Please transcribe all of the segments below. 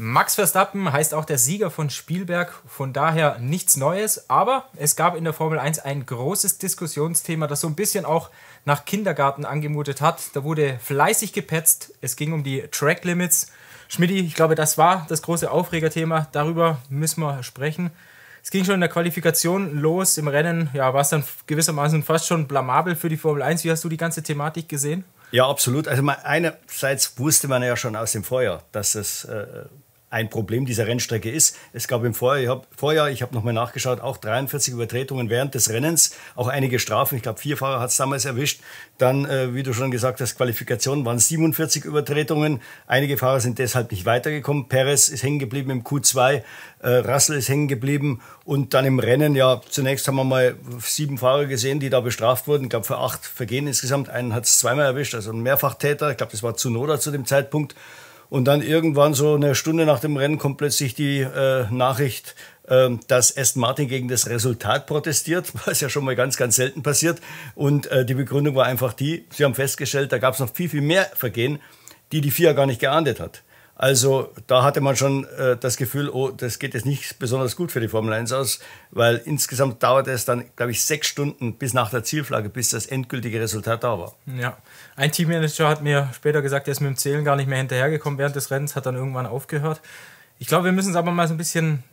Max Verstappen heißt auch der Sieger von Spielberg, von daher nichts Neues, aber es gab in der Formel 1 ein großes Diskussionsthema, das so ein bisschen auch nach Kindergarten angemutet hat. Da wurde fleißig gepetzt, es ging um die Track Limits. Schmidti, ich glaube, das war das große Aufregerthema, darüber müssen wir sprechen. Es ging schon in der Qualifikation los, im Rennen ja, war es dann gewissermaßen fast schon blamabel für die Formel 1. Wie hast du die ganze Thematik gesehen? Ja, absolut. Also man, einerseits wusste man ja schon aus dem Feuer, dass es äh, ein Problem dieser Rennstrecke ist. Es gab im Vorjahr, ich habe Vorjahr, ich habe nochmal nachgeschaut, auch 43 Übertretungen während des Rennens, auch einige Strafen. Ich glaube, vier Fahrer hat es damals erwischt. Dann, äh, wie du schon gesagt hast, Qualifikationen waren 47 Übertretungen. Einige Fahrer sind deshalb nicht weitergekommen. Perez ist hängen geblieben im Q2, äh, Russell ist hängen geblieben und dann im Rennen, ja, zunächst haben wir mal sieben Fahrer gesehen, die da bestraft wurden. Ich glaube, für acht Vergehen insgesamt. Einen hat es zweimal erwischt, also ein Mehrfachtäter. Ich glaube, das war Zunoda zu dem Zeitpunkt. Und dann irgendwann so eine Stunde nach dem Rennen kommt plötzlich die äh, Nachricht, äh, dass Aston Martin gegen das Resultat protestiert, was ja schon mal ganz, ganz selten passiert. Und äh, die Begründung war einfach die, sie haben festgestellt, da gab es noch viel, viel mehr Vergehen, die die FIA gar nicht geahndet hat. Also da hatte man schon äh, das Gefühl, oh, das geht jetzt nicht besonders gut für die Formel 1 aus, weil insgesamt dauerte es dann, glaube ich, sechs Stunden bis nach der Zielflagge, bis das endgültige Resultat da war. Ja, ein Teammanager hat mir später gesagt, er ist mit dem Zählen gar nicht mehr hinterhergekommen während des Rennens, hat dann irgendwann aufgehört. Ich glaube, wir müssen es aber mal so ein bisschen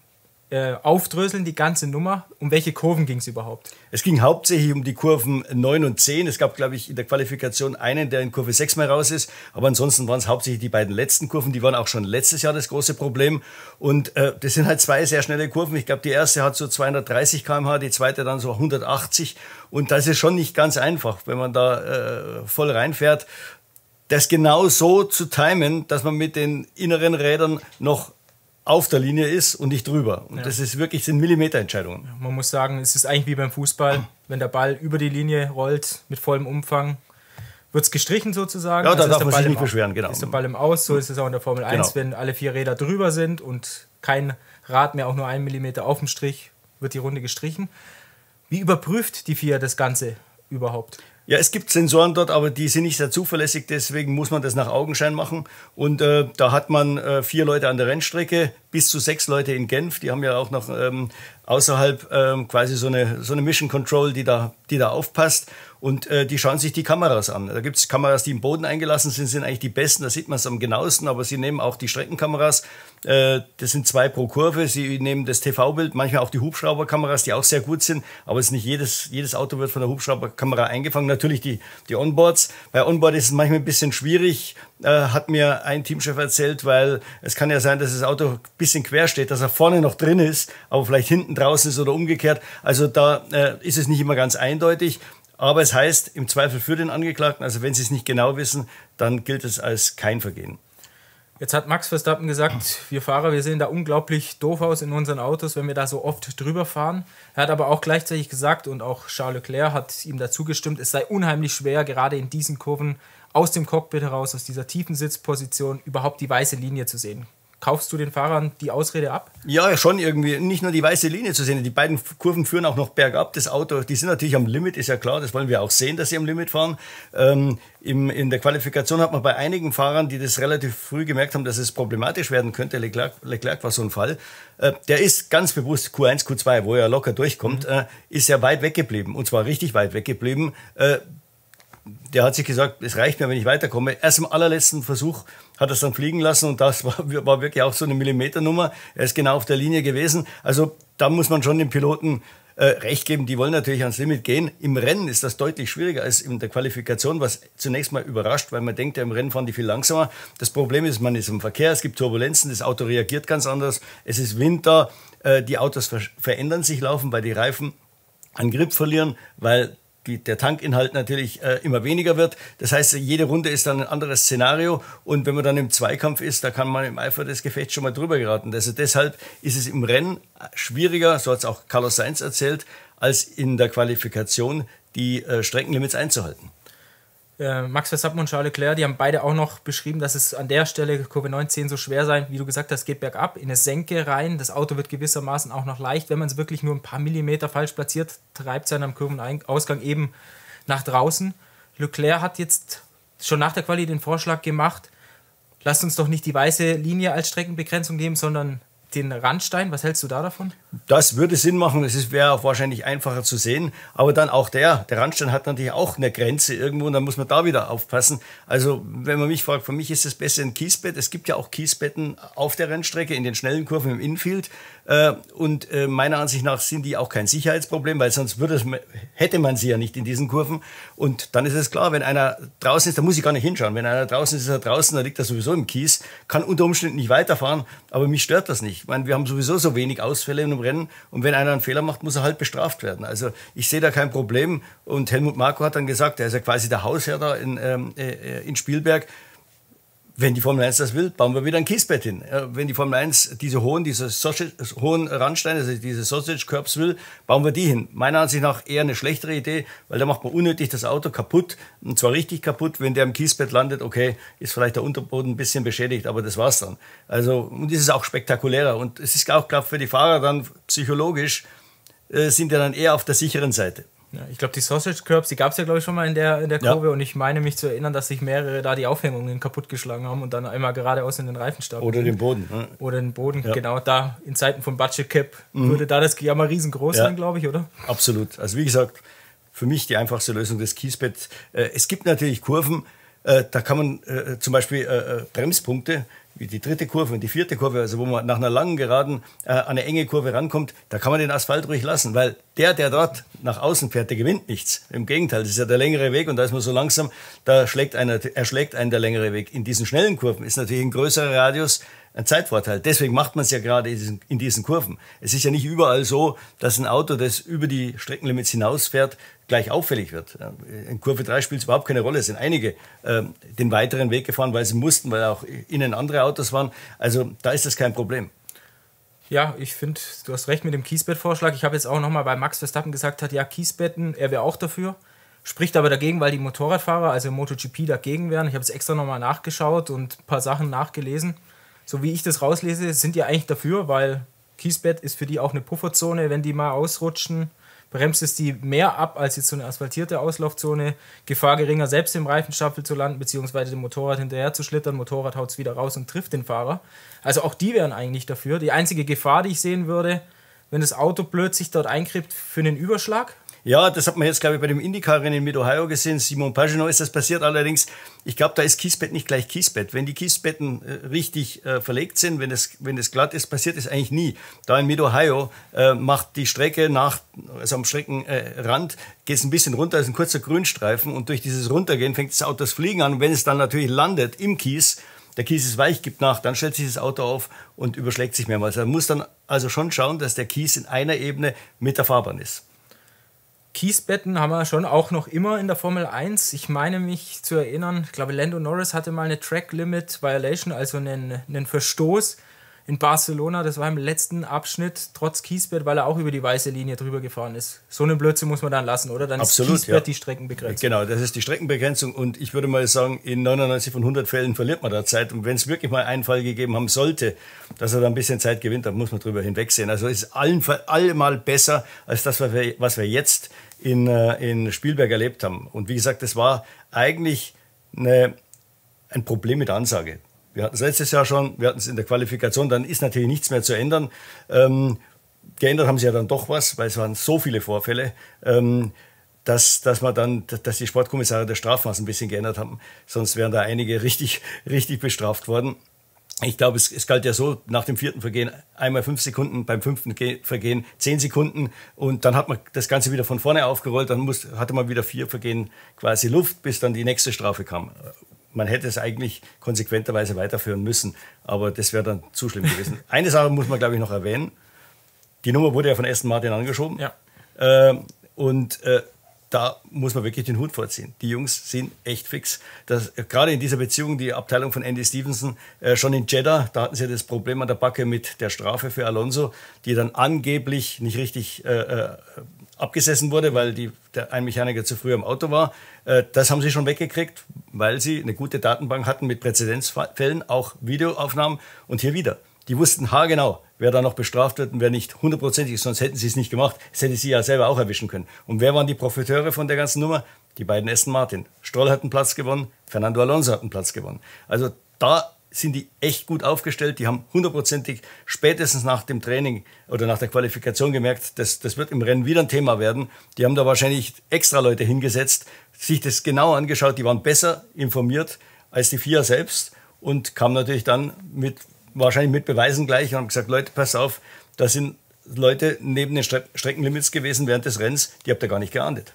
äh, aufdröseln, die ganze Nummer? Um welche Kurven ging es überhaupt? Es ging hauptsächlich um die Kurven 9 und 10. Es gab, glaube ich, in der Qualifikation einen, der in Kurve 6 mal raus ist. Aber ansonsten waren es hauptsächlich die beiden letzten Kurven. Die waren auch schon letztes Jahr das große Problem. Und äh, das sind halt zwei sehr schnelle Kurven. Ich glaube, die erste hat so 230 km/h, die zweite dann so 180. Und das ist schon nicht ganz einfach, wenn man da äh, voll reinfährt das genau so zu timen, dass man mit den inneren Rädern noch auf der Linie ist und nicht drüber. Und ja. das ist wirklich, sind Millimeterentscheidungen. Man muss sagen, es ist eigentlich wie beim Fußball, wenn der Ball über die Linie rollt mit vollem Umfang, wird es gestrichen sozusagen. Ja, also darf man sich nicht beschweren, genau. Ist der Ball im Aus, so ist es auch in der Formel genau. 1, wenn alle vier Räder drüber sind und kein Rad mehr auch nur einen Millimeter auf dem Strich, wird die Runde gestrichen. Wie überprüft die FIA das Ganze überhaupt? Ja, es gibt Sensoren dort, aber die sind nicht sehr zuverlässig, deswegen muss man das nach Augenschein machen. Und äh, da hat man äh, vier Leute an der Rennstrecke, bis zu sechs Leute in Genf. Die haben ja auch noch ähm, außerhalb ähm, quasi so eine, so eine Mission Control, die da, die da aufpasst. Und äh, die schauen sich die Kameras an. Da gibt's Kameras, die im Boden eingelassen sind, sind eigentlich die besten. Da sieht man es am genauesten. Aber sie nehmen auch die Streckenkameras. Äh, das sind zwei pro Kurve. Sie nehmen das TV-Bild, manchmal auch die Hubschrauberkameras, die auch sehr gut sind. Aber es ist nicht jedes, jedes Auto wird von der Hubschrauberkamera eingefangen. Natürlich die, die Onboards. Bei Onboard ist es manchmal ein bisschen schwierig, äh, hat mir ein Teamchef erzählt, weil es kann ja sein, dass das Auto ein bisschen quer steht, dass er vorne noch drin ist, aber vielleicht hinten draußen ist oder umgekehrt. Also da äh, ist es nicht immer ganz eindeutig. Aber es heißt im Zweifel für den Angeklagten, also wenn Sie es nicht genau wissen, dann gilt es als kein Vergehen. Jetzt hat Max Verstappen gesagt, wir Fahrer, wir sehen da unglaublich doof aus in unseren Autos, wenn wir da so oft drüber fahren. Er hat aber auch gleichzeitig gesagt, und auch Charles Leclerc hat ihm dazu gestimmt, es sei unheimlich schwer, gerade in diesen Kurven aus dem Cockpit heraus, aus dieser tiefen Sitzposition, überhaupt die weiße Linie zu sehen kaufst du den Fahrern die Ausrede ab? Ja, schon irgendwie. Nicht nur die weiße Linie zu sehen. Die beiden Kurven führen auch noch bergab. Das Auto, die sind natürlich am Limit, ist ja klar. Das wollen wir auch sehen, dass sie am Limit fahren. Ähm, im, in der Qualifikation hat man bei einigen Fahrern, die das relativ früh gemerkt haben, dass es problematisch werden könnte. Leclerc, Leclerc war so ein Fall. Äh, der ist ganz bewusst Q1, Q2, wo er locker durchkommt, mhm. äh, ist ja weit weggeblieben. Und zwar richtig weit weggeblieben. Äh, der hat sich gesagt, es reicht mir, wenn ich weiterkomme. Erst im allerletzten Versuch hat das dann fliegen lassen und das war, war wirklich auch so eine Millimeternummer. Er ist genau auf der Linie gewesen. Also da muss man schon den Piloten äh, recht geben, die wollen natürlich ans Limit gehen. Im Rennen ist das deutlich schwieriger als in der Qualifikation, was zunächst mal überrascht, weil man denkt, ja, im Rennen fahren die viel langsamer. Das Problem ist, man ist im Verkehr, es gibt Turbulenzen, das Auto reagiert ganz anders, es ist Winter, äh, die Autos ver verändern sich, laufen, weil die Reifen an Grip verlieren, weil die, der Tankinhalt natürlich äh, immer weniger wird. Das heißt, jede Runde ist dann ein anderes Szenario und wenn man dann im Zweikampf ist, da kann man im Eifer des Gefechts schon mal drüber geraten. Also deshalb ist es im Rennen schwieriger, so hat es auch Carlos Sainz erzählt, als in der Qualifikation die äh, Streckenlimits einzuhalten. Äh, Max Verstappen und Charles Leclerc, die haben beide auch noch beschrieben, dass es an der Stelle Kurve 19 so schwer sein, wie du gesagt hast, geht bergab, in eine Senke rein. Das Auto wird gewissermaßen auch noch leicht. Wenn man es wirklich nur ein paar Millimeter falsch platziert, treibt es dann am Kurvenausgang eben nach draußen. Leclerc hat jetzt schon nach der Quali den Vorschlag gemacht, lasst uns doch nicht die weiße Linie als Streckenbegrenzung nehmen, sondern den Randstein, was hältst du da davon? Das würde Sinn machen, das wäre auch wahrscheinlich einfacher zu sehen. Aber dann auch der, der Randstein hat natürlich auch eine Grenze irgendwo und dann muss man da wieder aufpassen. Also wenn man mich fragt, für mich ist es besser ein Kiesbett. Es gibt ja auch Kiesbetten auf der Rennstrecke, in den schnellen Kurven im Infield. Äh, und äh, meiner Ansicht nach sind die auch kein Sicherheitsproblem, weil sonst würde es, hätte man sie ja nicht in diesen Kurven. Und dann ist es klar, wenn einer draußen ist, da muss ich gar nicht hinschauen. Wenn einer draußen ist, ist er draußen, dann liegt er sowieso im Kies, kann unter Umständen nicht weiterfahren, aber mich stört das nicht. Ich meine, wir haben sowieso so wenig Ausfälle in einem Rennen und wenn einer einen Fehler macht, muss er halt bestraft werden. Also ich sehe da kein Problem. Und Helmut Marko hat dann gesagt, er ist ja quasi der Hausherr da in, ähm, äh, äh in Spielberg. Wenn die Formel 1 das will, bauen wir wieder ein Kiesbett hin. Äh, wenn die Formel 1 diese hohen, diese Sausage, hohen Randsteine, also diese Sausage Curbs will, bauen wir die hin. Meiner Ansicht nach eher eine schlechtere Idee, weil da macht man unnötig das Auto kaputt. Und zwar richtig kaputt. Wenn der im Kiesbett landet, okay, ist vielleicht der Unterboden ein bisschen beschädigt, aber das war's dann. Also, und ist auch spektakulärer. Und es ist auch, glaube ich, für die Fahrer dann psychologisch, äh, sind ja dann eher auf der sicheren Seite. Ja, ich glaube, die Sausage Curbs, die gab es ja, glaube ich, schon mal in der, in der Kurve. Ja. Und ich meine mich zu erinnern, dass sich mehrere da die Aufhängungen kaputtgeschlagen haben und dann einmal geradeaus in den Reifen starten. Oder den Boden. Ne? Oder den Boden, ja. genau. Da in Zeiten von Budget Cap mhm. würde da das ja mal riesengroß sein, glaube ich, oder? Absolut. Also, wie gesagt, für mich die einfachste Lösung des Kiesbett. Äh, es gibt natürlich Kurven, äh, da kann man äh, zum Beispiel Bremspunkte, die dritte Kurve und die vierte Kurve, also wo man nach einer langen Geraden äh, an eine enge Kurve rankommt, da kann man den Asphalt ruhig lassen, weil der, der dort nach außen fährt, der gewinnt nichts. Im Gegenteil, das ist ja der längere Weg und da ist man so langsam, da schlägt einer, erschlägt einen der längere Weg. In diesen schnellen Kurven ist natürlich ein größerer Radius ein Zeitvorteil. Deswegen macht man es ja gerade in diesen Kurven. Es ist ja nicht überall so, dass ein Auto, das über die Streckenlimits hinausfährt, gleich auffällig wird. Äh, in Kurve 3 spielt es überhaupt keine Rolle. Es sind einige ähm, den weiteren Weg gefahren, weil sie mussten, weil auch innen andere Autos waren. Also da ist das kein Problem. Ja, ich finde, du hast recht mit dem Kiesbettvorschlag. Ich habe jetzt auch nochmal bei Max Verstappen gesagt, hat ja Kiesbetten, er wäre auch dafür. Spricht aber dagegen, weil die Motorradfahrer, also MotoGP, dagegen wären. Ich habe es extra nochmal nachgeschaut und ein paar Sachen nachgelesen so wie ich das rauslese, sind die eigentlich dafür, weil Kiesbett ist für die auch eine Pufferzone, wenn die mal ausrutschen. Bremst es die mehr ab als jetzt so eine asphaltierte Auslaufzone. Gefahr geringer, selbst im Reifenstapel zu landen, beziehungsweise dem Motorrad hinterher zu schlittern. Motorrad haut es wieder raus und trifft den Fahrer. Also auch die wären eigentlich dafür. Die einzige Gefahr, die ich sehen würde, wenn das Auto blöd sich dort einkriegt für einen Überschlag, ja, das hat man jetzt, glaube ich, bei dem Indycar-Rennen mit Ohio gesehen. Simon Pagenaud ist das passiert. Allerdings, ich glaube, da ist Kiesbett nicht gleich Kiesbett. Wenn die Kiesbetten äh, richtig äh, verlegt sind, wenn das, wenn das glatt ist, passiert es eigentlich nie. Da in Mid-Ohio äh, macht die Strecke nach, also am Streckenrand, geht es ein bisschen runter, ist ein kurzer Grünstreifen und durch dieses Runtergehen fängt das Auto das Fliegen an. Und wenn es dann natürlich landet im Kies, der Kies ist weich, gibt nach, dann stellt sich das Auto auf und überschlägt sich mehrmals. Man muss dann also schon schauen, dass der Kies in einer Ebene mit der Fahrbahn ist. Kiesbetten haben wir schon auch noch immer in der Formel 1. Ich meine mich zu erinnern, ich glaube, Lando Norris hatte mal eine Track Limit Violation, also einen, einen Verstoß in Barcelona. Das war im letzten Abschnitt, trotz Kiesbett, weil er auch über die weiße Linie drüber gefahren ist. So einen Blödsinn muss man dann lassen, oder? Dann Absolut, ist Kiesbett ja. die Streckenbegrenzung. Genau, das ist die Streckenbegrenzung. Und ich würde mal sagen, in 99 von 100 Fällen verliert man da Zeit. Und wenn es wirklich mal einen Fall gegeben haben sollte, dass er da ein bisschen Zeit gewinnt, dann muss man drüber hinwegsehen. Also ist allen, allemal besser, als das, was wir jetzt in, äh, in Spielberg erlebt haben. Und wie gesagt, das war eigentlich eine, ein Problem mit Ansage. Wir hatten es letztes Jahr schon, wir hatten es in der Qualifikation, dann ist natürlich nichts mehr zu ändern. Ähm, geändert haben sie ja dann doch was, weil es waren so viele Vorfälle, ähm, dass, dass man dann, dass die Sportkommissare das Strafmaß ein bisschen geändert haben. Sonst wären da einige richtig, richtig bestraft worden ich glaube, es, es, galt ja so, nach dem vierten Vergehen einmal fünf Sekunden, beim fünften Ge Vergehen zehn Sekunden und dann hat man das Ganze wieder von vorne aufgerollt, dann muss, hatte man wieder vier Vergehen quasi Luft, bis dann die nächste Strafe kam. Man hätte es eigentlich konsequenterweise weiterführen müssen, aber das wäre dann zu schlimm gewesen. Eine Sache muss man, glaube ich, noch erwähnen. Die Nummer wurde ja von Aston Martin angeschoben. Ja. Ähm, und äh, da muss man wirklich den Hut vorziehen. Die Jungs sind echt fix. Das, äh, gerade in dieser Beziehung, die Abteilung von Andy Stevenson, äh, schon in Jeddah, da hatten sie ja das Problem an der Backe mit der Strafe für Alonso, die dann angeblich nicht richtig äh, äh abgesessen wurde, weil die, der, ein Mechaniker zu früh im Auto war. Äh, das haben sie schon weggekriegt, weil sie eine gute Datenbank hatten mit Präzedenzfällen, auch Videoaufnahmen und hier wieder. Die wussten haargenau, wer da noch bestraft wird und wer nicht. Hundertprozentig, sonst hätten sie es nicht gemacht. Das hätte sie ja selber auch erwischen können. Und wer waren die Profiteure von der ganzen Nummer? Die beiden Aston Martin. Stroll hat einen Platz gewonnen, Fernando Alonso hat einen Platz gewonnen. Also da sind die echt gut aufgestellt. Die haben hundertprozentig spätestens nach dem Training oder nach der Qualifikation gemerkt, dass das wird im Rennen wieder ein Thema werden. Die haben da wahrscheinlich extra Leute hingesetzt, sich das genau angeschaut. Die waren besser informiert als die FIA selbst und kamen natürlich dann mit wahrscheinlich mit Beweisen gleich und haben gesagt, Leute, pass auf, da sind Leute neben den Stre Streckenlimits gewesen während des Rennens, die habt ihr gar nicht geahndet.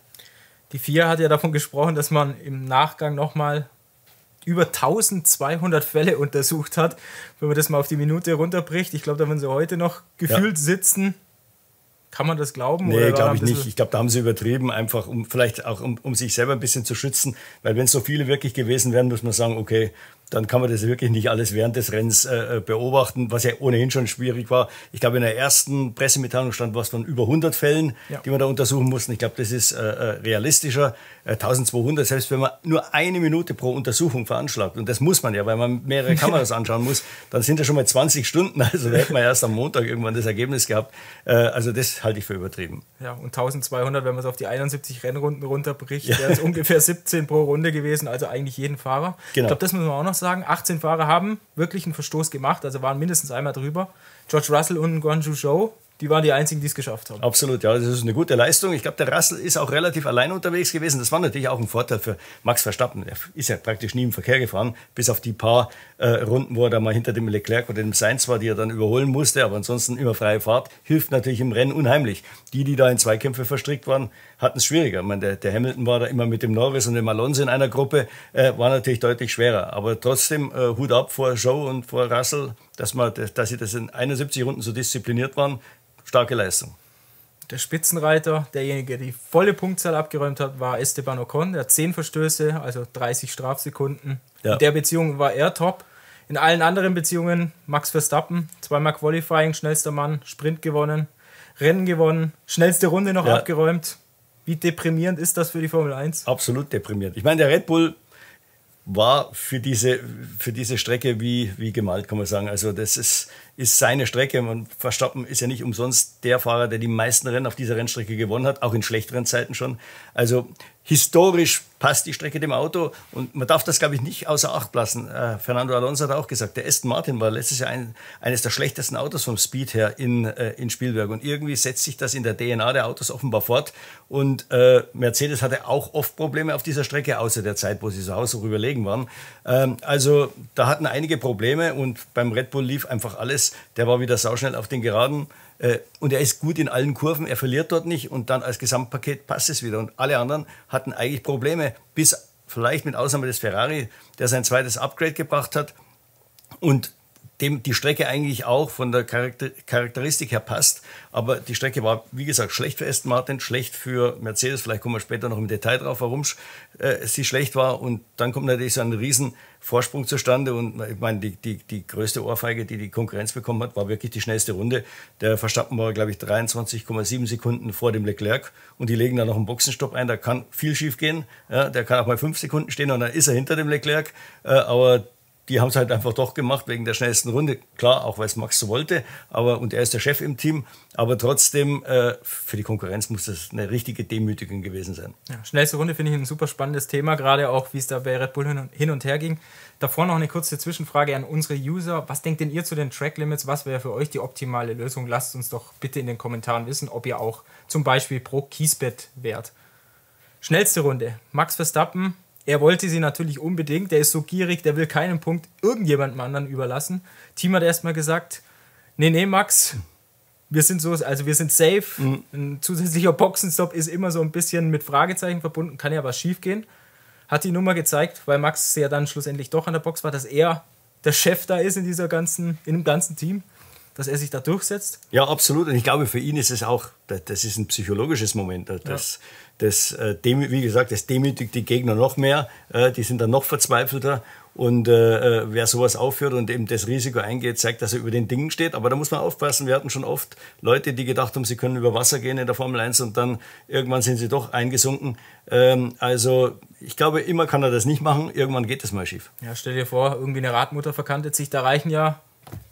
Die FIA hat ja davon gesprochen, dass man im Nachgang nochmal über 1200 Fälle untersucht hat. Wenn man das mal auf die Minute runterbricht, ich glaube, da werden sie heute noch gefühlt ja. sitzen. Kann man das glauben? Nee, glaube ich nicht. Ich glaube, da haben sie übertrieben, einfach um vielleicht auch um, um sich selber ein bisschen zu schützen, weil wenn so viele wirklich gewesen wären, muss man sagen, okay, dann kann man das wirklich nicht alles während des Rennens äh, äh, beobachten, was ja ohnehin schon schwierig war. Ich glaube, in der ersten Pressemitteilung stand was von über 100 Fällen, ja. die man da untersuchen mussten. Ich glaube, das ist äh, äh realistischer. Äh, 1200, selbst wenn man nur eine Minute pro Untersuchung veranschlagt, und das muss man ja, weil man mehrere Kameras anschauen muss, dann sind das schon mal 20 Stunden. Also da hätte man erst am Montag irgendwann das Ergebnis gehabt. Äh, also das halte ich für übertrieben. Ja, und 1200, wenn man es auf die 71 Rennrunden runterbricht, ja. wären es ungefähr 17 pro Runde gewesen, also eigentlich jeden Fahrer. Genau. Ich glaube, das müssen wir auch noch sagen, 18 Fahrer haben wirklich einen Verstoß gemacht, also waren mindestens einmal drüber. George Russell und Guanju Zhou die waren die einzigen, die es geschafft haben. Absolut, ja, das ist eine gute Leistung. Ich glaube, der Rassel ist auch relativ allein unterwegs gewesen. Das war natürlich auch ein Vorteil für Max Verstappen. Er ist ja praktisch nie im Verkehr gefahren, bis auf die paar äh, Runden, wo er da mal hinter dem Leclerc oder dem Sainz war, die er dann überholen musste. Aber ansonsten immer freie Fahrt. Hilft natürlich im Rennen unheimlich. Die, die da in Zweikämpfe verstrickt waren, hatten es schwieriger. Ich meine, der, der, Hamilton war da immer mit dem Norris und dem Alonso in einer Gruppe, äh, war natürlich deutlich schwerer. Aber trotzdem äh, Hut ab vor Joe und vor Russell, dass, man, dass sie das in 71 Runden so diszipliniert waren Starke Leistung. Der Spitzenreiter, derjenige, der die volle Punktzahl abgeräumt hat, war Esteban Ocon. Der hat 10 Verstöße, also 30 Strafsekunden. Ja. In der Beziehung war er top. In allen anderen Beziehungen Max Verstappen, zweimal Qualifying, schnellster Mann, Sprint gewonnen, Rennen gewonnen, schnellste Runde noch ja. abgeräumt. Wie deprimierend ist das für die Formel 1? Absolut deprimierend. Ich meine, der Red Bull war für diese, für diese Strecke wie, wie gemalt, kann man sagen. Also das ist, ist seine Strecke. Und Verstappen ist ja nicht umsonst der Fahrer, der die meisten Rennen auf dieser Rennstrecke gewonnen hat, auch in schlechteren Zeiten schon. Also historisch passt die Strecke dem Auto. Und man darf das, glaube ich, nicht außer Acht lassen. Äh, Fernando Alonso hat auch gesagt, der Aston Martin war letztes Jahr ein, eines der schlechtesten Autos vom Speed her in, äh, in Spielberg. Und irgendwie setzt sich das in der DNA der Autos offenbar fort. Und äh, Mercedes hatte auch oft Probleme auf dieser Strecke, außer der Zeit, wo sie zu Hause überlegen waren. Ähm, also da hatten einige Probleme und beim Red Bull lief einfach alles. Der war wieder sauschnell auf den Geraden. Äh, und er ist gut in allen Kurven, er verliert dort nicht und dann als Gesamtpaket passt es wieder. Und alle anderen hatten eigentlich Probleme, bis vielleicht mit Ausnahme des Ferrari, der sein zweites Upgrade gebracht hat und dem die Strecke eigentlich auch von der Charakteristik her passt. Aber die Strecke war, wie gesagt, schlecht für Aston Martin, schlecht für Mercedes. Vielleicht kommen wir später noch im Detail drauf, warum äh, sie schlecht war. Und dann kommt natürlich so ein riesen Vorsprung zustande. Und äh, ich meine, die, die, die größte Ohrfeige, die die Konkurrenz bekommen hat, war wirklich die schnellste Runde. Der Verstappen war, glaube ich, 23,7 Sekunden vor dem Leclerc. Und die legen da noch einen Boxenstopp ein. Da kann viel schief gehen. Ja, der kann auch mal fünf Sekunden stehen und dann ist er hinter dem Leclerc. Äh, aber die haben es halt einfach doch gemacht wegen der schnellsten Runde. Klar, auch weil es Max so wollte, aber und er ist der Chef im Team. Aber trotzdem, äh, für die Konkurrenz muss das eine richtige Demütigung gewesen sein. Ja, schnellste Runde finde ich ein super spannendes Thema, gerade auch, wie es da bei Red Bull hin und her ging. Davor noch eine kurze Zwischenfrage an unsere User. Was denkt denn ihr zu den Track Limits? Was wäre für euch die optimale Lösung? Lasst uns doch bitte in den Kommentaren wissen, ob ihr auch zum Beispiel pro Kiesbett wärt. Schnellste Runde. Max Verstappen, er wollte sie natürlich unbedingt. Der ist so gierig, der will keinen Punkt irgendjemandem anderen überlassen. Team hat erstmal gesagt: Nee, nee, Max, wir sind so, also wir sind safe. Mhm. Ein zusätzlicher Boxenstopp ist immer so ein bisschen mit Fragezeichen verbunden, kann ja was schiefgehen. Hat die Nummer gezeigt, weil Max ja dann schlussendlich doch an der Box war, dass er der Chef da ist in dieser ganzen, in dem ganzen Team dass er sich da durchsetzt? Ja, absolut. Und ich glaube, für ihn ist es auch, das ist ein psychologisches Moment. Äh, das, ja. das, äh, wie gesagt, das demütigt die Gegner noch mehr. Äh, die sind dann noch verzweifelter. Und äh, wer sowas aufhört und eben das Risiko eingeht, zeigt, dass er über den Dingen steht. Aber da muss man aufpassen. Wir hatten schon oft Leute, die gedacht haben, sie können über Wasser gehen in der Formel 1 und dann irgendwann sind sie doch eingesunken. Ähm, also ich glaube, immer kann er das nicht machen. Irgendwann geht das mal schief. Ja, stell dir vor, irgendwie eine Radmutter verkantet sich. Da reichen ja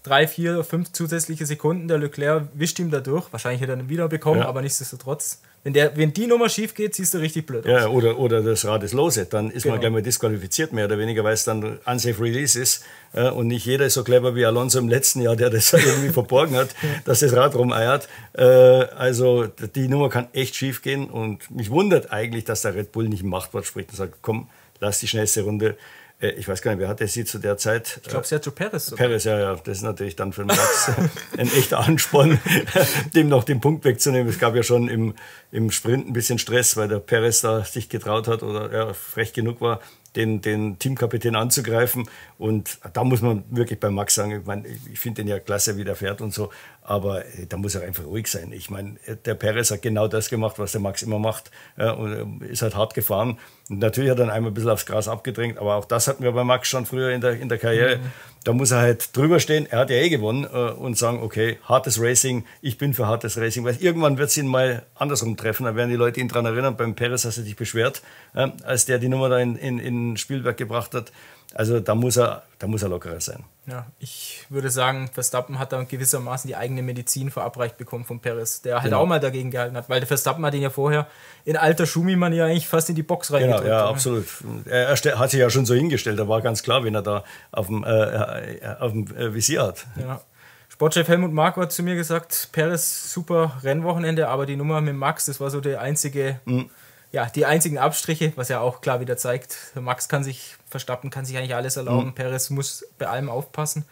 drei, vier, fünf zusätzliche Sekunden. Der Leclerc wischt ihm dadurch. Wahrscheinlich hätte er ihn wieder bekommen, ja. aber nichtsdestotrotz. Wenn, der, wenn die Nummer schief geht, siehst du richtig blöd aus. Ja, oder, oder das Rad ist lose. Dann ist genau. man gleich mal disqualifiziert, mehr oder weniger, weil es dann unsafe release ist. Und nicht jeder ist so clever wie Alonso im letzten Jahr, der das irgendwie verborgen hat, dass das Rad rumeiert. Äh, also die Nummer kann echt schief gehen. Und mich wundert eigentlich, dass der Red Bull nicht ein Machtwort spricht und sagt, komm, lass die schnellste Runde äh, ich weiß gar nicht, wer hatte sie zu der Zeit? Ich glaube, Sergio Perez. Sogar. Paris, ja, ja. Das ist natürlich dann für den Max ein echter Ansporn, dem noch den Punkt wegzunehmen. Es gab ja schon im, im Sprint ein bisschen Stress, weil der Perez da sich getraut hat oder ja, frech genug war, den, den Teamkapitän anzugreifen. Und da muss man wirklich bei Max sagen, ich, mein, ich finde den ja klasse, wie der fährt und so. Aber äh, da muss er einfach ruhig sein. Ich meine, äh, der Perez hat genau das gemacht, was der Max immer macht. und ähm, ist halt hart gefahren natürlich hat er dann einmal ein bisschen aufs Gras abgedrängt, aber auch das hatten wir bei Max schon früher in der, in der Karriere. Mhm. Da muss er halt drüber stehen, er hat ja eh gewonnen äh, und sagen, okay, hartes Racing, ich bin für hartes Racing, weil irgendwann wird es ihn mal andersrum treffen, da werden die Leute ihn daran erinnern, beim Perez hast du dich beschwert, äh, als der die Nummer da in, in, in Spielberg gebracht hat. Also da muss er, da muss er lockerer sein. Ja, ich würde sagen, Verstappen hat da gewissermaßen die eigene Medizin verabreicht bekommen von Perez, der halt genau. auch mal dagegen gehalten hat, weil der Verstappen hat ihn ja vorher in alter Schumi-Manier eigentlich fast in die Box reingetrieben ja, ja, absolut. Er hat sich ja schon so hingestellt, da war ganz klar, wen er da auf dem, äh, äh auf dem äh, Visier hat. Ja. Sportchef Helmut Marko hat zu mir gesagt, Perez super Rennwochenende, aber die Nummer mit Max, das war so der einzige, mhm. ja, die einzigen Abstriche, was ja auch klar wieder zeigt, Max kann sich, Verstappen kann sich eigentlich alles erlauben, mhm. Perez muss bei allem aufpassen.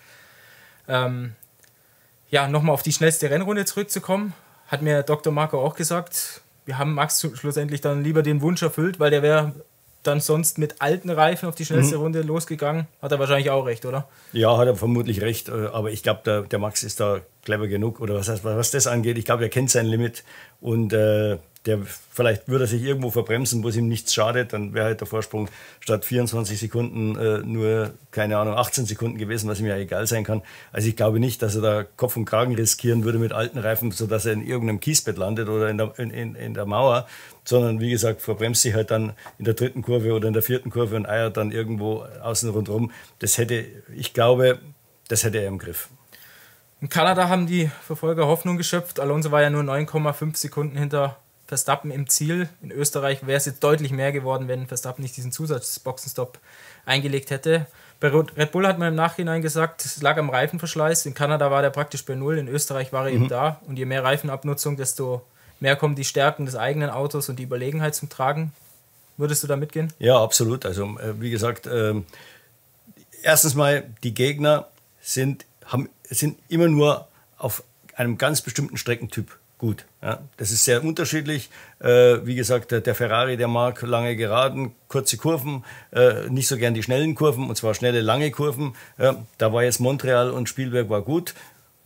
Ähm, ja, nochmal auf die schnellste Rennrunde zurückzukommen, hat mir Dr. Marco auch gesagt, wir haben Max schlussendlich dann lieber den Wunsch erfüllt, weil der wäre dann sonst mit alten Reifen auf die schnellste mhm. Runde losgegangen. Hat er wahrscheinlich auch recht, oder? Ja, hat er vermutlich recht. Äh, aber ich glaube, der, der, Max ist da clever genug. Oder was, heißt, was das angeht, ich glaube, er kennt sein Limit. Und äh, der vielleicht würde er sich irgendwo verbremsen, wo es ihm nichts schadet, dann wäre halt der Vorsprung statt 24 Sekunden äh, nur, keine Ahnung, 18 Sekunden gewesen, was ihm ja egal sein kann. Also ich glaube nicht, dass er da Kopf und Kragen riskieren würde mit alten Reifen, sodass er in irgendeinem Kiesbett landet oder in der, in, in, in der Mauer, sondern wie gesagt, verbremst sich halt dann in der dritten Kurve oder in der vierten Kurve und eiert dann irgendwo außen rundherum. Das hätte, ich glaube, das hätte er im Griff. In Kanada haben die Verfolger Hoffnung geschöpft. Alonso war ja nur 9,5 Sekunden hinter Verstappen im Ziel. In Österreich wäre es jetzt deutlich mehr geworden, wenn Verstappen nicht diesen Zusatzboxenstopp eingelegt hätte. Bei Red Bull hat man im Nachhinein gesagt, es lag am Reifenverschleiß. In Kanada war der praktisch bei Null, in Österreich war er mhm. eben da. Und je mehr Reifenabnutzung, desto mehr kommen die Stärken des eigenen Autos und die Überlegenheit zum Tragen. Würdest du da mitgehen? Ja, absolut. Also, äh, wie gesagt, äh, erstens mal, die Gegner sind, haben, sind immer nur auf einem ganz bestimmten Streckentyp gut. Ja, das ist sehr unterschiedlich. Äh, wie gesagt, der Ferrari, der mag lange Geraden, kurze Kurven, äh, nicht so gern die schnellen Kurven, und zwar schnelle, lange Kurven. Äh, da war jetzt Montreal und Spielberg war gut.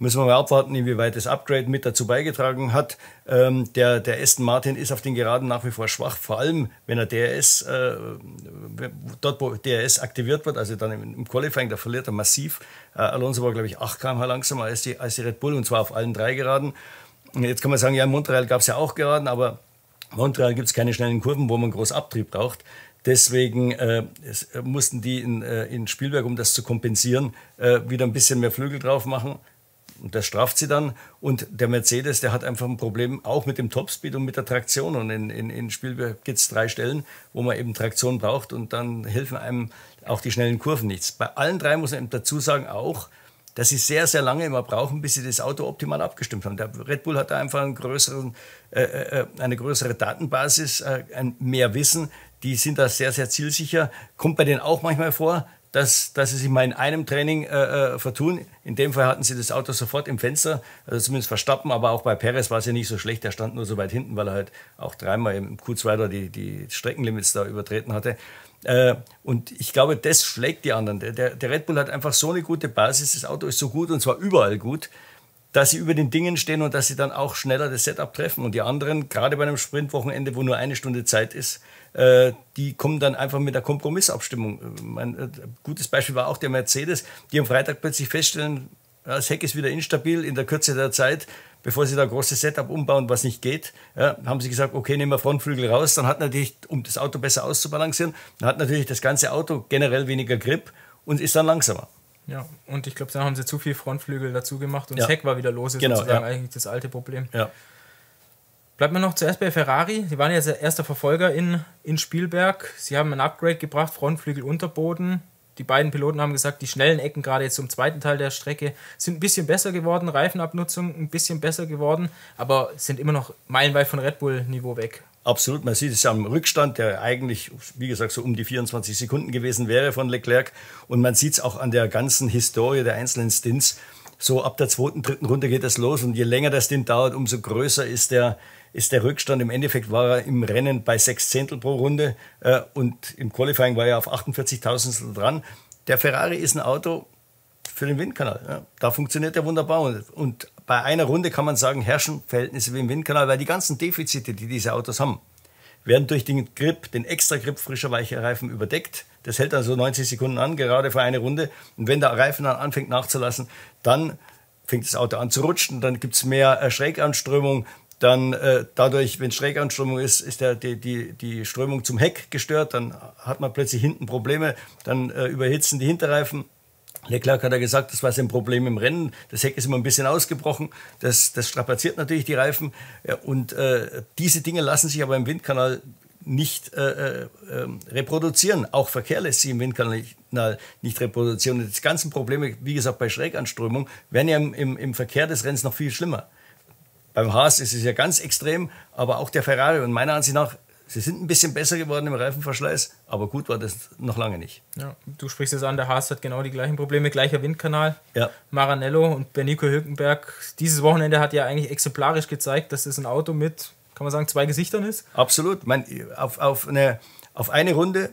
Müssen wir mal abwarten, inwieweit das Upgrade mit dazu beigetragen hat. Ähm, der, der Aston Martin ist auf den Geraden nach wie vor schwach, vor allem wenn er DRS, äh, dort wo DRS aktiviert wird, also dann im, im Qualifying, da verliert er massiv. Äh, Alonso war, glaube ich, 8 km langsamer als die, als die Red Bull und zwar auf allen drei Geraden. Jetzt kann man sagen, ja, in Montreal gab es ja auch Geraden, aber in Montreal gibt es keine schnellen Kurven, wo man groß Abtrieb braucht. Deswegen äh, es, äh, mussten die in, äh, in, Spielberg, um das zu kompensieren, äh, wieder ein bisschen mehr Flügel drauf machen. Und das straft sie dann. Und der Mercedes, der hat einfach ein Problem auch mit dem Topspeed und mit der Traktion. Und in, in, in Spielberg gibt es drei Stellen, wo man eben Traktion braucht. Und dann helfen einem auch die schnellen Kurven nichts. Bei allen drei muss man eben dazu sagen, auch, dass sie sehr, sehr lange immer brauchen, bis sie das Auto optimal abgestimmt haben. Der Red Bull hat da einfach einen größeren, äh, äh, äh eine größere Datenbasis, äh, mehr Wissen. Die sind da sehr, sehr zielsicher. Kommt bei denen auch manchmal vor, dass, dass sie sich mal in einem Training äh, äh, vertun. In dem Fall hatten sie das Auto sofort im Fenster, also zumindest Verstappen, aber auch bei Perez war es ja nicht so schlecht. Er stand nur so weit hinten, weil er halt auch dreimal im Q2 da die, die Streckenlimits da übertreten hatte. Äh, und ich glaube, das schlägt die anderen. Der, der Red Bull hat einfach so eine gute Basis, das Auto ist so gut und zwar überall gut dass sie über den Dingen stehen und dass sie dann auch schneller das Setup treffen. Und die anderen, gerade bei einem Sprintwochenende, wo nur eine Stunde Zeit ist, äh, die kommen dann einfach mit der Kompromissabstimmung. Äh, mein äh, gutes Beispiel war auch der Mercedes, die am Freitag plötzlich feststellen, das Heck ist wieder instabil in der Kürze der Zeit. Bevor sie da ein großes Setup umbauen, was nicht geht, ja, haben sie gesagt, okay, nehmen wir Frontflügel raus. Dann hat natürlich, um das Auto besser auszubalancieren, dann hat natürlich das ganze Auto generell weniger Grip und ist dann langsamer. Ja, und ich glaube, dann haben sie zu viel Frontflügel dazu gemacht und ja. das Heck war wieder los, ist genau, sozusagen ja. eigentlich das alte Problem. Ja. Bleibt man noch zuerst bei Ferrari. Die waren jetzt erster Verfolger in, in Spielberg. Sie haben ein Upgrade gebracht, Frontflügel, Unterboden. Die beiden Piloten haben gesagt, die schnellen Ecken, gerade jetzt zum zweiten Teil der Strecke, sind ein bisschen besser geworden, Reifenabnutzung ein bisschen besser geworden, aber sind immer noch meilenweit von Red Bull-Niveau weg. Absolut, man sieht es ja am Rückstand, der eigentlich, wie gesagt, so um die 24 Sekunden gewesen wäre von Leclerc. Und man sieht es auch an der ganzen Historie der einzelnen Stints. So ab der zweiten, dritten Runde geht das los und je länger der Stint dauert, umso größer ist der, ist der Rückstand. Im Endeffekt war er im Rennen bei sechs Zehntel pro Runde äh, und im Qualifying war er auf 48.000 dran. Der Ferrari ist ein Auto für den Windkanal. Ja. Da funktioniert er wunderbar. Und, und bei einer Runde kann man sagen, herrschen Verhältnisse wie im Windkanal, weil die ganzen Defizite, die diese Autos haben, werden durch den Grip, den extra Grip frischer weicher Reifen überdeckt. Das hält also 90 Sekunden an, gerade für eine Runde. Und wenn der Reifen dann anfängt nachzulassen, dann fängt das Auto an zu rutschen, dann gibt es mehr äh, Schräganströmung, dann äh, dadurch, wenn Schräganströmung ist, ist der, die, die, die Strömung zum Heck gestört, dann hat man plötzlich hinten Probleme, dann äh, überhitzen die Hinterreifen. Leclerc hat ja gesagt, das war sein Problem im Rennen. Das Heck ist immer ein bisschen ausgebrochen. Das, das strapaziert natürlich die Reifen. Ja, und äh, diese Dinge lassen sich aber im Windkanal nicht äh, äh, reproduzieren. Auch Verkehr lässt sich im Windkanal nicht reproduzieren. Und die ganzen Probleme, wie gesagt, bei Schräganströmung, werden ja im, im, im Verkehr des Rennens noch viel schlimmer. Beim Haas ist es ja ganz extrem, aber auch der Ferrari. Und meiner Ansicht nach, sie sind ein bisschen besser geworden im Reifenverschleiß, aber gut war das noch lange nicht. Ja, du sprichst es an, der Haas hat genau die gleichen Probleme, gleicher Windkanal. Ja. Maranello und Bernico Hülkenberg. Dieses Wochenende hat ja eigentlich exemplarisch gezeigt, dass es ein Auto mit, kann man sagen, zwei Gesichtern ist. Absolut. Mein, auf, auf, eine, auf eine Runde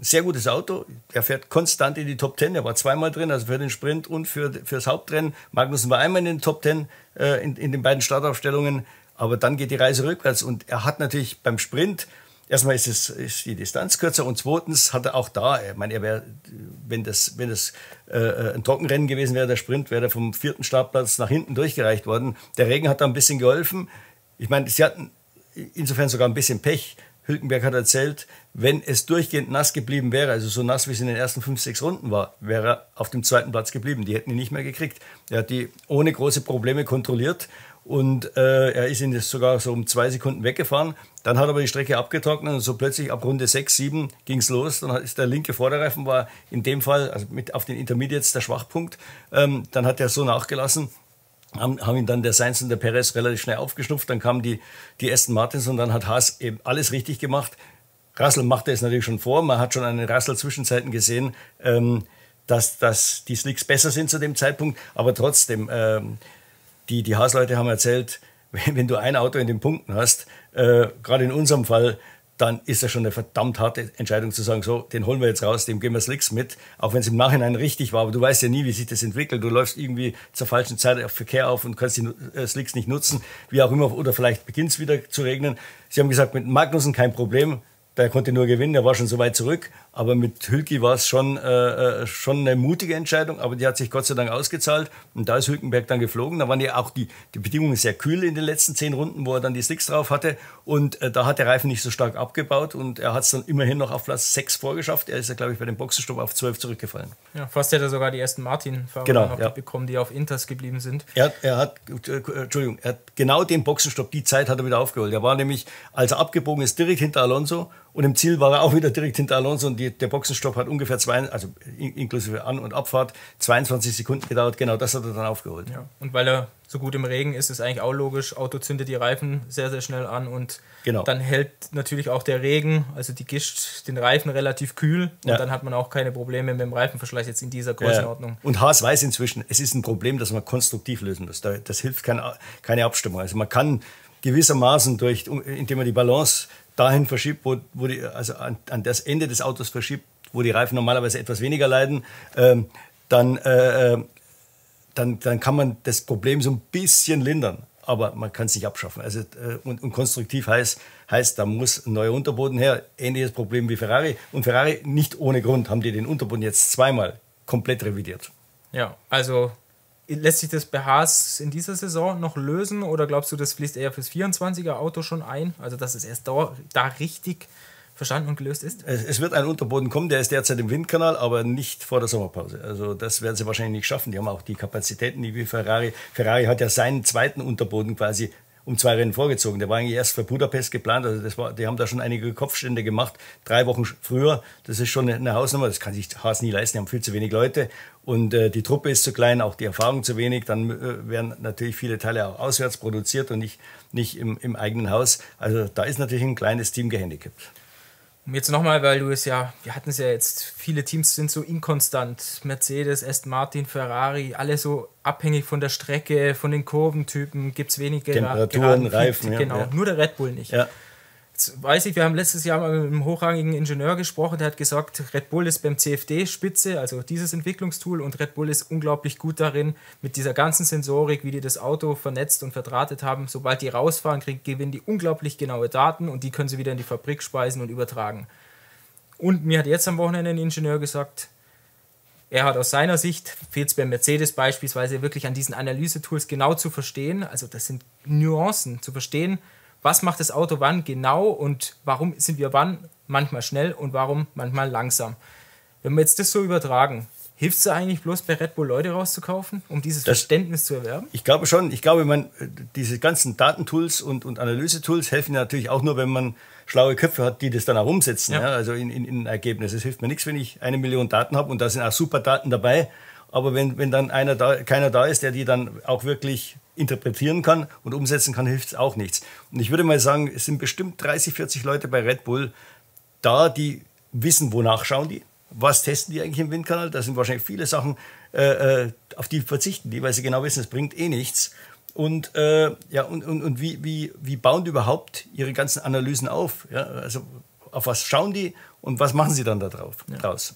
sehr gutes Auto. Er fährt konstant in die Top Ten. Er war zweimal drin, also für den Sprint und für, das Hauptrennen. Magnussen war einmal in den Top Ten äh, in, in den beiden Startaufstellungen. Aber dann geht die Reise rückwärts. Und er hat natürlich beim Sprint, erstmal ist, es, ist die Distanz kürzer und zweitens hat er auch da, ich meine, er wäre, wenn das, wenn das äh, äh, ein Trockenrennen gewesen wäre, der Sprint, wäre er vom vierten Startplatz nach hinten durchgereicht worden. Der Regen hat da ein bisschen geholfen. Ich meine, sie hatten insofern sogar ein bisschen Pech Hülkenberg hat erzählt, wenn es durchgehend nass geblieben wäre, also so nass, wie es in den ersten fünf, sechs Runden war, wäre er auf dem zweiten Platz geblieben. Die hätten ihn nicht mehr gekriegt. Er hat die ohne große Probleme kontrolliert und äh, er ist ihn sogar so um zwei Sekunden weggefahren. Dann hat aber die Strecke abgetrocknet und so plötzlich ab Runde 6, 7 ging es los. Dann ist der linke Vorderreifen war in dem Fall, also mit auf den Intermediates der Schwachpunkt. Ähm, dann hat er so nachgelassen, haben, haben ihn dann der Sainz und der Perez relativ schnell aufgeschnupft. Dann kamen die, die Aston Martins und dann hat Haas eben alles richtig gemacht. Russell machte es natürlich schon vor. Man hat schon an den Russell-Zwischenzeiten gesehen, ähm, dass, dass die Slicks besser sind zu dem Zeitpunkt. Aber trotzdem, ähm, die, die Haas-Leute haben erzählt, wenn, wenn, du ein Auto in den Punkten hast, äh, gerade in unserem Fall, dann ist das schon eine verdammt harte Entscheidung zu sagen, so, den holen wir jetzt raus, dem geben wir Slicks mit, auch wenn es im Nachhinein richtig war, aber du weißt ja nie, wie sich das entwickelt. Du läufst irgendwie zur falschen Zeit auf Verkehr auf und kannst die äh, Slicks nicht nutzen, wie auch immer, oder vielleicht beginnt es wieder zu regnen. Sie haben gesagt, mit Magnussen kein Problem, der konnte nur gewinnen, der war schon so weit zurück, aber mit Hülki war es schon, äh, äh, schon eine mutige Entscheidung, aber die hat sich Gott sei Dank ausgezahlt. Und da ist Hülkenberg dann geflogen. Da waren ja auch die, die Bedingungen sehr kühl in den letzten zehn Runden, wo er dann die Slicks drauf hatte. Und äh, da hat der Reifen nicht so stark abgebaut und er hat es dann immerhin noch auf Platz 6 vorgeschafft. Er ist ja, glaube ich, bei dem Boxenstopp auf 12 zurückgefallen. Ja, fast hätte er sogar die ersten Martin-Fahrer genau, ja. bekommen, die auf Inters geblieben sind. Er, er hat, äh, äh, Entschuldigung, er hat genau den Boxenstopp, die Zeit hat er wieder aufgeholt. Er war nämlich, als er abgebogen ist, direkt hinter Alonso und im Ziel war er auch wieder direkt hinter Alonso und die, der Boxenstopp hat ungefähr zwei, also inklusive An- und Abfahrt, 22 Sekunden gedauert. Genau das hat er dann aufgeholt. Ja. Und weil er so gut im Regen ist, ist eigentlich auch logisch. Auto zündet die Reifen sehr, sehr schnell an und genau. dann hält natürlich auch der Regen, also die Gischt, den Reifen relativ kühl und ja. dann hat man auch keine Probleme mit dem Reifenverschleiß jetzt in dieser Größenordnung. Ja. Und Haas weiß inzwischen, es ist ein Problem, das man konstruktiv lösen muss. Das hilft keine, keine Abstimmung. Also man kann gewissermaßen durch, indem man die Balance dahin verschiebt, wo, wo die, also an, an, das Ende des Autos verschiebt, wo die Reifen normalerweise etwas weniger leiden, ähm, dann, äh, ähm, dann, dann kann man das Problem so ein bisschen lindern. Aber man kann es nicht abschaffen. Also, äh, und, und, konstruktiv heißt, heißt, da muss ein neuer Unterboden her. Ähnliches Problem wie Ferrari. Und Ferrari, nicht ohne Grund, haben die den Unterboden jetzt zweimal komplett revidiert. Ja, also lässt sich das BHs in dieser Saison noch lösen oder glaubst du, das fließt eher fürs 24er Auto schon ein? Also, dass es erst da, da richtig verstanden und gelöst ist? Es, es, wird ein Unterboden kommen, der ist derzeit im Windkanal, aber nicht vor der Sommerpause. Also das werden sie wahrscheinlich nicht schaffen. Die haben auch die Kapazitäten, die wie Ferrari. Ferrari hat ja seinen zweiten Unterboden quasi um zwei Rennen vorgezogen. Der war eigentlich erst für Budapest geplant. Also das war, die haben da schon einige Kopfstände gemacht, drei Wochen früher. Das ist schon eine Hausnummer. Das kann sich Haas nie leisten. Die haben viel zu wenig Leute und äh, die Truppe ist zu klein, auch die Erfahrung zu wenig. Dann äh, werden natürlich viele Teile auch auswärts produziert und nicht, nicht im, im eigenen Haus. Also da ist natürlich ein kleines Team gehandicapt. Und jetzt nochmal, weil du es ja, wir hatten es ja jetzt, viele Teams sind so inkonstant. Mercedes, Aston Martin, Ferrari, alle so abhängig von der Strecke, von den Kurventypen, gibt es wenige Temperaturen, Reifen. ja, genau, ja. nur der Red Bull nicht. Ja weiß ich, wir haben letztes Jahr mal mit einem hochrangigen Ingenieur gesprochen, der hat gesagt, Red Bull ist beim CFD Spitze, also dieses Entwicklungstool und Red Bull ist unglaublich gut darin, mit dieser ganzen Sensorik, wie die das Auto vernetzt und verdrahtet haben, sobald die rausfahren, kriegen, gewinnen die unglaublich genaue Daten und die können sie wieder in die Fabrik speisen und übertragen. Und mir hat jetzt am Wochenende ein Ingenieur gesagt, er hat aus seiner Sicht, fehlt es bei Mercedes beispielsweise wirklich an diesen Analyse-Tools genau zu verstehen, also das sind Nuancen, zu verstehen, was macht das Auto wann genau und warum sind wir wann manchmal schnell und warum manchmal langsam. Wenn wir jetzt das so übertragen, hilft es eigentlich bloß bei Red Bull Leute rauszukaufen, um dieses das, Verständnis zu erwerben? Ich glaube schon. Ich glaube, man, diese ganzen Datentools und, und Analysetools helfen natürlich auch nur, wenn man schlaue Köpfe hat, die das dann auch umsetzen. Ja. Ja, also in, in, in Ergebnis. Es hilft mir nichts, wenn ich eine Million Daten habe und da sind auch super Daten dabei. Aber wenn, wenn dann einer da, keiner da ist, der die dann auch wirklich interpretieren kann und umsetzen kann, hilft es auch nichts. Und ich würde mal sagen, es sind bestimmt 30, 40 Leute bei Red Bull da, die wissen, wonach schauen die, was testen die eigentlich im Windkanal. Da sind wahrscheinlich viele Sachen, äh, äh, auf die verzichten die, weil sie genau wissen, es bringt eh nichts. Und, äh, ja, und, und, und wie, wie, wie bauen die überhaupt ihre ganzen Analysen auf? Ja? Also auf was schauen die und was machen sie dann da drauf, ja. draus?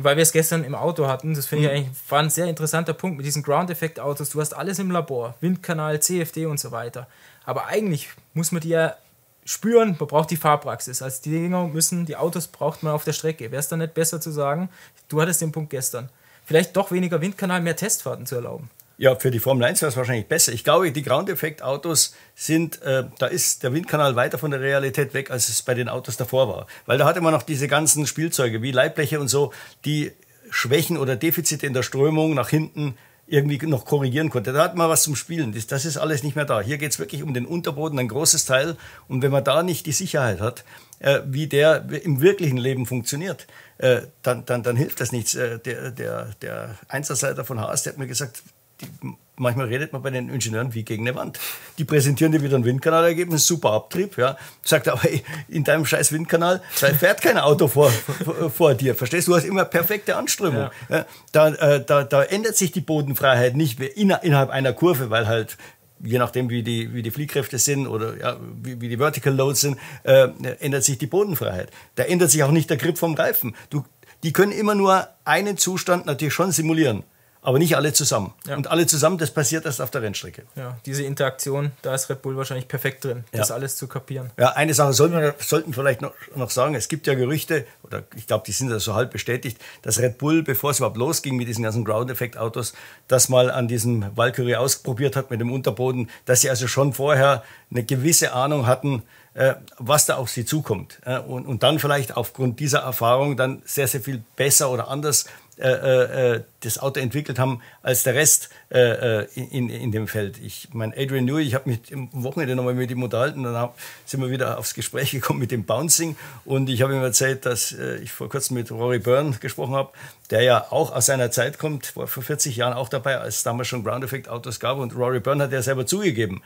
Und weil wir es gestern im Auto hatten, das finde ich mhm. eigentlich war ein sehr interessanter Punkt mit diesen Ground-Effekt-Autos. Du hast alles im Labor, Windkanal, CFD und so weiter. Aber eigentlich muss man die ja spüren, man braucht die Fahrpraxis. Also die Dinger müssen, die Autos braucht man auf der Strecke. Wäre es dann nicht besser zu sagen, du hattest den Punkt gestern, vielleicht doch weniger Windkanal, mehr Testfahrten zu erlauben? Ja, für die Formel 1 wäre es wahrscheinlich besser. Ich glaube, die Ground effekt Autos sind, äh, da ist der Windkanal weiter von der Realität weg, als es bei den Autos davor war. Weil da hatte man noch diese ganzen Spielzeuge wie Leibbleche und so, die Schwächen oder Defizite in der Strömung nach hinten irgendwie noch korrigieren konnte. Da hat man was zum Spielen. Das, das ist alles nicht mehr da. Hier geht es wirklich um den Unterboden, ein großes Teil. Und wenn man da nicht die Sicherheit hat, äh, wie der im wirklichen Leben funktioniert, äh, dann, dann, dann hilft das nichts. Äh, der, der, der Einsatzleiter von Haas, der hat mir gesagt, die, manchmal redet man bei den Ingenieuren wie gegen eine Wand. Die präsentieren dir wieder ein Windkanalergebnis, super Abtrieb, ja. Sagt aber, ey, in deinem scheiß Windkanal, da fährt kein Auto vor, vor dir, verstehst du? Du hast immer perfekte Anströmung. Ja. Ja, da, äh, da, da ändert sich die Bodenfreiheit nicht in, innerhalb einer Kurve, weil halt je nachdem, wie die, wie die Fliehkräfte sind oder ja, wie, wie die Vertical Loads sind, äh, ändert sich die Bodenfreiheit. Da ändert sich auch nicht der Grip vom Reifen. Du, die können immer nur einen Zustand natürlich schon simulieren aber nicht alle zusammen. Ja. Und alle zusammen, das passiert erst auf der Rennstrecke. Ja, diese Interaktion, da ist Red Bull wahrscheinlich perfekt drin, ja. das alles zu kapieren. Ja, eine Sache sollten wir sollten vielleicht noch, noch sagen, es gibt ja Gerüchte, oder ich glaube, die sind ja so halb bestätigt, dass Red Bull, bevor es überhaupt losging mit diesen ganzen Ground-Effekt-Autos, das mal an diesem Valkyrie ausprobiert hat mit dem Unterboden, dass sie also schon vorher eine gewisse Ahnung hatten, äh, was da auf sie zukommt. Äh, und dann vielleicht aufgrund dieser Erfahrung dann sehr, sehr viel besser oder anders äh, äh, äh, das Auto entwickelt haben als der Rest äh, äh in, in dem Feld. Ich meine, Adrian Newey, ich habe mich am Wochenende nochmal mit ihm unterhalten, dann hab, sind wir wieder aufs Gespräch gekommen mit dem Bouncing und ich habe ihm erzählt, dass äh, ich vor kurzem mit Rory Byrne gesprochen habe, der ja auch aus seiner Zeit kommt, war vor 40 Jahren auch dabei, als es damals schon Ground Effect Autos gab und Rory Byrne hat ja selber zugegeben,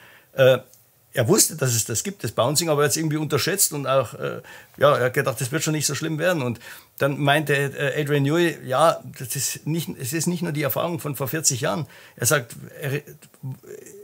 er wusste, dass es das gibt, das Bouncing, aber er hat es irgendwie unterschätzt und auch, äh, ja, er hat gedacht, das wird schon nicht so schlimm werden. Und dann meinte äh, Adrian Newey, ja, das ist nicht, es ist nicht nur die Erfahrung von vor 40 Jahren. Er sagt, er,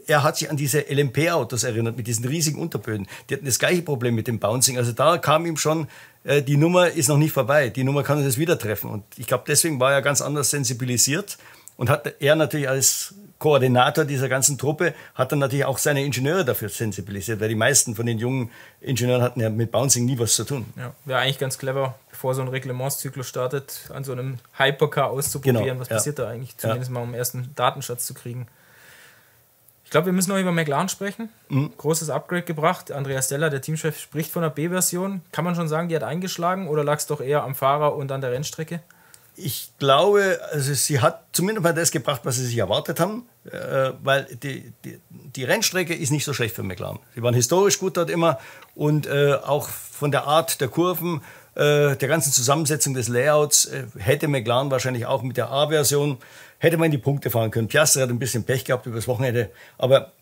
er hat sich an diese LMP-Autos erinnert, mit diesen riesigen Unterböden. Die hatten das gleiche Problem mit dem Bouncing. Also da kam ihm schon, äh, die Nummer ist noch nicht vorbei, die Nummer kann uns wieder treffen. Und ich glaube, deswegen war er ganz anders sensibilisiert und hat er natürlich als Koordinator dieser ganzen Truppe hat dann natürlich auch seine Ingenieure dafür sensibilisiert, weil die meisten von den jungen Ingenieuren hatten ja mit Bouncing nie was zu tun. Ja, wäre eigentlich ganz clever, bevor so ein Reglementszyklus startet, an so einem Hypercar auszuprobieren, genau, was ja. passiert da eigentlich, zumindest ja. mal um ersten Datenschatz zu kriegen. Ich glaube, wir müssen noch über McLaren sprechen. Mhm. Großes Upgrade gebracht. Andreas Steller, der Teamchef, spricht von einer B-Version. Kann man schon sagen, die hat eingeschlagen oder lag es doch eher am Fahrer und an der Rennstrecke? ich glaube, also sie hat zumindest mal das gebracht, was sie sich erwartet haben, äh, weil die, die, die, Rennstrecke ist nicht so schlecht für McLaren. Sie waren historisch gut dort immer und äh, auch von der Art der Kurven, äh, der ganzen Zusammensetzung des Layouts äh, hätte McLaren wahrscheinlich auch mit der A-Version, hätte man in die Punkte fahren können. Piastri hat ein bisschen Pech gehabt über das Wochenende, aber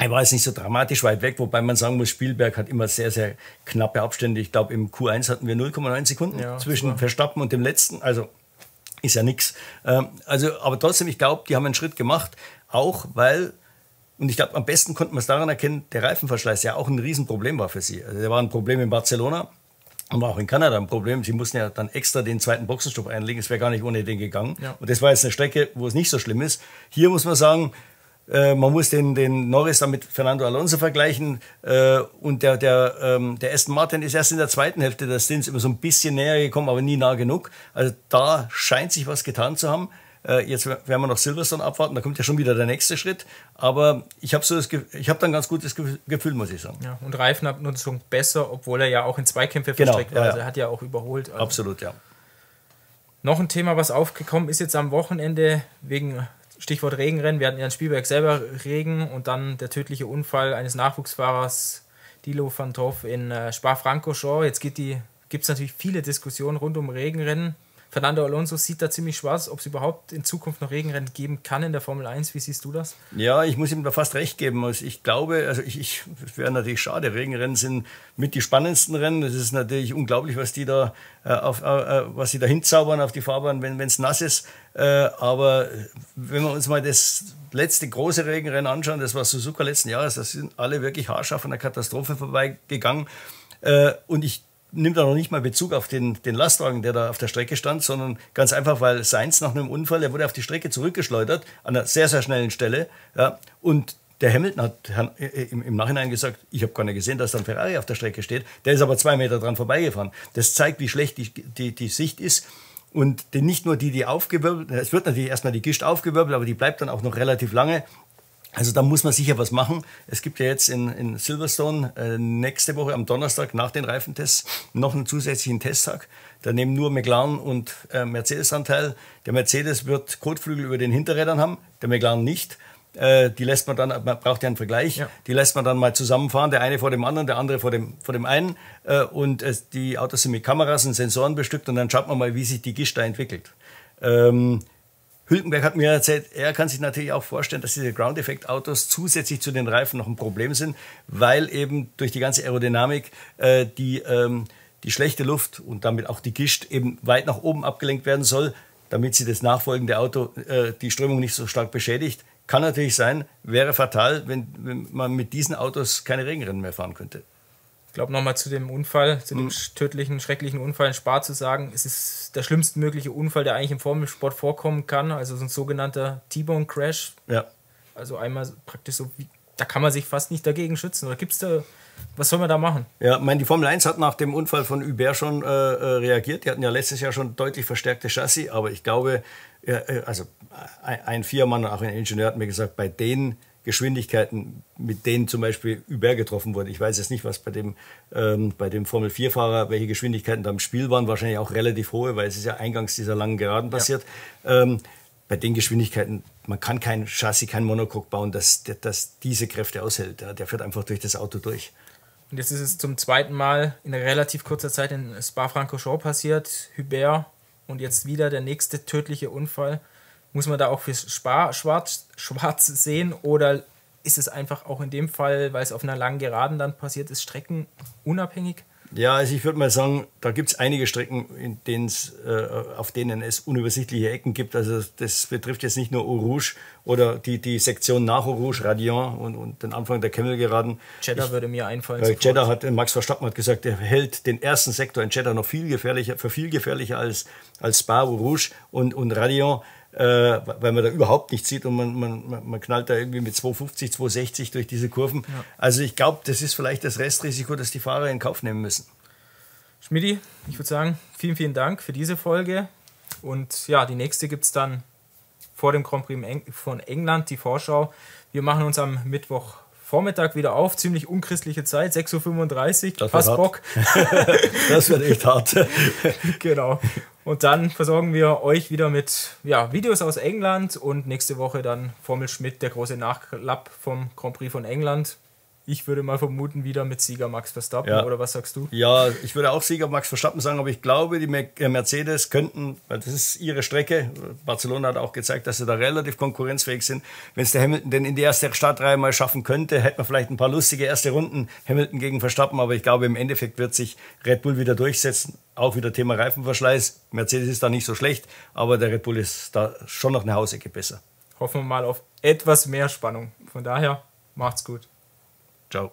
er war jetzt nicht so dramatisch weit weg, wobei man sagen muss, Spielberg hat immer sehr, sehr knappe Abstände. Ich glaube, im Q1 hatten wir 0,9 Sekunden ja, zwischen super. Verstappen und dem letzten. Also ist ja nichts. Ähm, also, aber trotzdem, ich glaube, die haben einen Schritt gemacht, auch weil, und ich glaube, am besten konnte man es daran erkennen, der Reifenverschleiß ja auch ein Riesenproblem war für sie. Also, der war ein Problem in Barcelona und war auch in Kanada ein Problem. Sie mussten ja dann extra den zweiten Boxenstopp einlegen, es wäre gar nicht ohne den gegangen. Ja. Und das war jetzt eine Strecke, wo es nicht so schlimm ist. Hier muss man sagen, äh, man muss den, den Norris dann mit Fernando Alonso vergleichen. Äh, und der, der, ähm, der Aston Martin ist erst in der zweiten Hälfte des Stints immer so ein bisschen näher gekommen, aber nie nah genug. Also da scheint sich was getan zu haben. Äh, jetzt werden wir noch Silverstone abwarten, da kommt ja schon wieder der nächste Schritt. Aber ich habe so das, ich habe dann ganz gutes Gefühl, muss ich sagen. Ja, und Reifenabnutzung besser, obwohl er ja auch in Zweikämpfe genau, verstrickt war. Ja, ja. Also er hat ja auch überholt. Also. Absolut, ja. Noch ein Thema, was aufgekommen ist jetzt am Wochenende wegen Stichwort Regenrennen. Wir hatten ja in Spielberg selber Regen und dann der tödliche Unfall eines Nachwuchsfahrers Dilo van Toff in äh, Spa-Francorchamps. Jetzt gibt es natürlich viele Diskussionen rund um Regenrennen. Fernando Alonso sieht da ziemlich schwarz, ob es überhaupt in Zukunft noch Regenrennen geben kann in der Formel 1. Wie siehst du das? Ja, ich muss ihm da fast recht geben. Also ich glaube, also ich, ich wäre natürlich schade. Regenrennen sind mit die spannendsten Rennen. Es ist natürlich unglaublich, was die da äh, auf, äh, äh was sie da hinzaubern auf die Fahrbahn, wenn es nass ist. Äh, aber wenn wir uns mal das letzte große Regenrennen anschauen, das war Suzuka letzten Jahres, da sind alle wirklich haarscharf an der Katastrophe vorbeigegangen. Äh, und ich nimmt er noch nicht mal Bezug auf den, den Lastwagen, der da auf der Strecke stand, sondern ganz einfach, weil Seins nach einem Unfall, der wurde auf die Strecke zurückgeschleudert, an einer sehr, sehr schnellen Stelle. Ja, und der Hamilton hat Herrn, äh, im, im, Nachhinein gesagt, ich habe gar nicht gesehen, dass da ein Ferrari auf der Strecke steht. Der ist aber zwei Meter dran vorbeigefahren. Das zeigt, wie schlecht die, die, die Sicht ist. Und nicht nur die, die aufgewirbelt, es wird natürlich erstmal die Gischt aufgewirbelt, aber die bleibt dann auch noch relativ lange also da muss man sicher was machen. Es gibt ja jetzt in, in Silverstone äh, nächste Woche am Donnerstag nach den Reifentests noch einen zusätzlichen Testtag. Da nehmen nur McLaren und äh, Mercedes Anteil. Der Mercedes wird Kotflügel über den Hinterrädern haben, der McLaren nicht. Äh, die lässt man dann, man braucht ja einen Vergleich, ja. die lässt man dann mal zusammenfahren, der eine vor dem anderen, der andere vor dem, vor dem einen. Äh, und äh, die Autos sind mit Kameras und Sensoren bestückt und dann schaut man mal, wie sich die Gischt da entwickelt. Ähm, Hülkenberg hat mir erzählt, er kann sich natürlich auch vorstellen, dass diese Ground-Effekt-Autos zusätzlich zu den Reifen noch ein Problem sind, weil eben durch die ganze Aerodynamik äh, die, ähm, die schlechte Luft und damit auch die Gischt eben weit nach oben abgelenkt werden soll, damit sie das nachfolgende Auto äh, die Strömung nicht so stark beschädigt. Kann natürlich sein, wäre fatal, wenn, wenn man mit diesen Autos keine Regenrennen mehr fahren könnte ich glaube nochmal zu dem Unfall, zu dem mhm. tödlichen, schrecklichen Unfall in Spa zu sagen, es ist der schlimmstmögliche Unfall, der eigentlich im Formelsport vorkommen kann, also so ein sogenannter T-Bone Crash. Ja. Also einmal praktisch so, wie, da kann man sich fast nicht dagegen schützen. Oder gibt es da, was soll man da machen? Ja, ich meine, die Formel 1 hat nach dem Unfall von Hubert schon äh, äh, reagiert. Die hatten ja letztes Jahr schon deutlich verstärkte Chassis, aber ich glaube, ja, äh, also ein Viermann und auch ein Ingenieur hat mir gesagt, bei den Geschwindigkeiten, mit denen zum Beispiel Hubert getroffen wurde. Ich weiß jetzt nicht, was bei dem, ähm, bei dem Formel-4-Fahrer, welche Geschwindigkeiten da im Spiel waren, wahrscheinlich auch relativ hohe, weil es ist ja eingangs dieser langen Geraden passiert. Ja. Ähm, bei den Geschwindigkeiten, man kann kein Chassis, kein Monocoque bauen, das, das diese Kräfte aushält. der fährt einfach durch das Auto durch. Und jetzt ist es zum zweiten Mal in relativ kurzer Zeit in Spa-Francorchamps passiert, Hubert und jetzt wieder der nächste tödliche Unfall. Muss man da auch für Spar, schwarz, schwarz sehen oder ist es einfach auch in dem Fall, weil es auf einer langen Geraden dann passiert ist, streckenunabhängig? Ja, also ich würde mal sagen, da gibt es einige Strecken, denen's, äh, auf denen es unübersichtliche Ecken gibt. Also das betrifft jetzt nicht nur Eau Rouge oder die, die Sektion nach Eau Rouge, Radion und, und den Anfang der Kemmelgeraden. Jeddah ich, würde mir einfallen. Äh, Jeddah hat, Max Verstappen hat gesagt, er hält den ersten Sektor in Jeddah noch viel gefährlicher, für viel gefährlicher als, als Spa, Eau Rouge und, und Radion äh, weil man da überhaupt nichts sieht und man, man, man knallt da irgendwie mit 250, 260 durch diese Kurven. Ja. Also ich glaube, das ist vielleicht das Restrisiko, das die Fahrer in Kauf nehmen müssen. Schmidi, ich würde sagen, vielen, vielen Dank für diese Folge. Und ja, die nächste gibt es dann vor dem Grand Prix von England, die Vorschau. Wir machen uns am Mittwoch Vormittag wieder auf, ziemlich unchristliche Zeit, 6.35 Uhr, fast Bock. das wird echt hart. genau. Und dann versorgen wir euch wieder mit ja, Videos aus England und nächste Woche dann Formel Schmidt, der große Nachklapp vom Grand Prix von England. Ich würde mal vermuten, wieder mit Sieger Max Verstappen, ja. oder was sagst du? Ja, ich würde auch Sieger Max Verstappen sagen, aber ich glaube, die äh, Mercedes könnten, weil das ist ihre Strecke, Barcelona hat auch gezeigt, dass sie da relativ konkurrenzfähig sind. Wenn es der Hamilton denn in die erste Startreihe mal schaffen könnte, hätten wir vielleicht ein paar lustige erste Runden, Hamilton gegen Verstappen, aber ich glaube, im Endeffekt wird sich Red Bull wieder durchsetzen. Auch wieder Thema Reifenverschleiß. Mercedes ist da nicht so schlecht, aber der Red Bull ist da schon noch eine Hausecke besser. Hoffen wir mal auf etwas mehr Spannung. Von daher, macht's gut. Ciao.